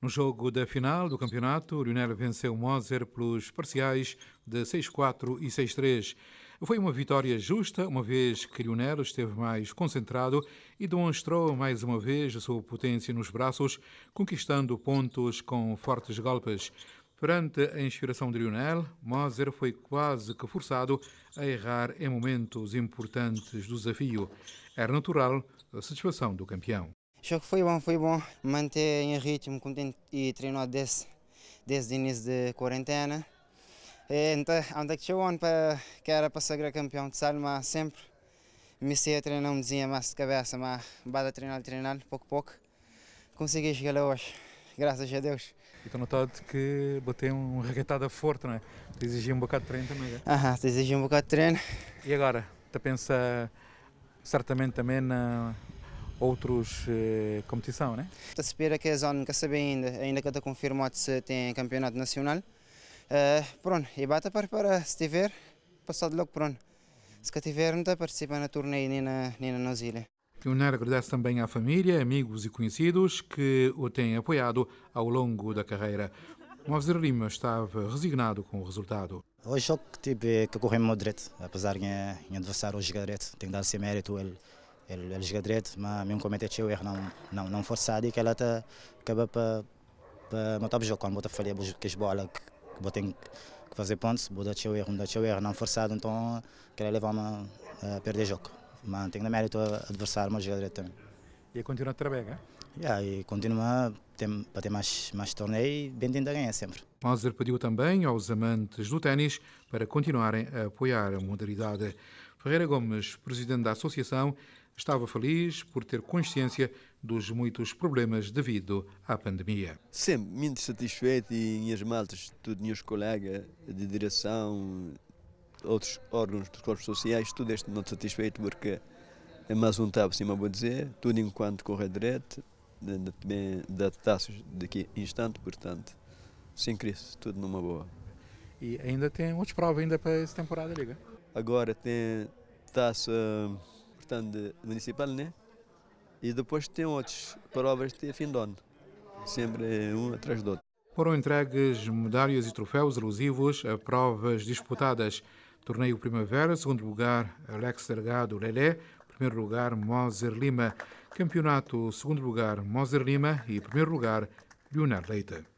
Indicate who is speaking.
Speaker 1: No jogo da final do campeonato, Lionel venceu Moser pelos parciais de 6-4 e 6-3. Foi uma vitória justa, uma vez que Lionel esteve mais concentrado e demonstrou mais uma vez a sua potência nos braços, conquistando pontos com fortes golpes. Perante a inspiração de Lionel, Moser foi quase que forçado a errar em momentos importantes do desafio. Era natural a satisfação do campeão.
Speaker 2: O jogo foi bom, foi bom. Manter em ritmo e treinou desde, desde o início da quarentena. E, então, onde é que chegou para que era para ser campeão de sal, mas sempre me sei a treinar um desenho mais de cabeça, mas bada treinar, treinar, pouco a pouco. Consegui chegar lá
Speaker 1: hoje, graças a Deus. E estou notado que botei uma raquetada forte, não é? Te exigia um bocado de treino também, é? Aham, te exigia um bocado de treino. E agora? Está a pensar certamente também na outros eh, competição, né?
Speaker 2: Espera que a zona que sabe ainda, ainda que está confirmado se eh, tem campeonato nacional. Uh, pronto, e bata para para se tiver passado logo pronto. Se tiver não está participando na torneio nem na nem na Nozilha.
Speaker 1: Pioneiro agradece também à família, amigos e conhecidos que o têm apoiado ao longo da carreira. Moazer Lima estava resignado com o resultado.
Speaker 3: Hoje só que tive tipo, é que correr meu direito, apesar de em adversário jogar direito, tem que dar esse mérito ele joga direito mas mesmo como é eu erro não não não forçado e que ela tá acaba para para matar o jogo quando bota falha que as que botem que fazer pontos, bota dar o erro, não o erro, não forçado, então queria ela levar a perder jogo. Mas tem na mérito adversário, mas jogador também. E continua a trabalhar? Yeah, e continua tem, para ter mais, mais torneio e bem a ganhar sempre. Mauser pediu
Speaker 1: também aos amantes do ténis para continuarem a uh, apoiar a modalidade. Ferreira Gomes, presidente da associação, estava feliz por ter consciência dos muitos problemas devido à pandemia.
Speaker 4: Sempre muito satisfeito e minhas maltas, todos meus colegas de direção, outros órgãos dos corpos sociais, tudo este muito satisfeito porque é mais um se cima vou dizer, tudo enquanto corre direito, também dá taças daqui instante, portanto, sem crise, tudo numa boa.
Speaker 1: E ainda tem outros provas ainda para essa temporada, liga?
Speaker 4: Agora tem taça portanto, municipal, né? E depois tem outros provas de fim de ano, sempre um atrás do outro.
Speaker 1: Foram entregues medalhas e troféus alusivos a provas disputadas. Torneio Primavera, segundo lugar, Alex Delgado Lelé, primeiro lugar, Moser Lima. Campeonato, segundo lugar, Moser Lima e primeiro lugar, Leonardo Leite.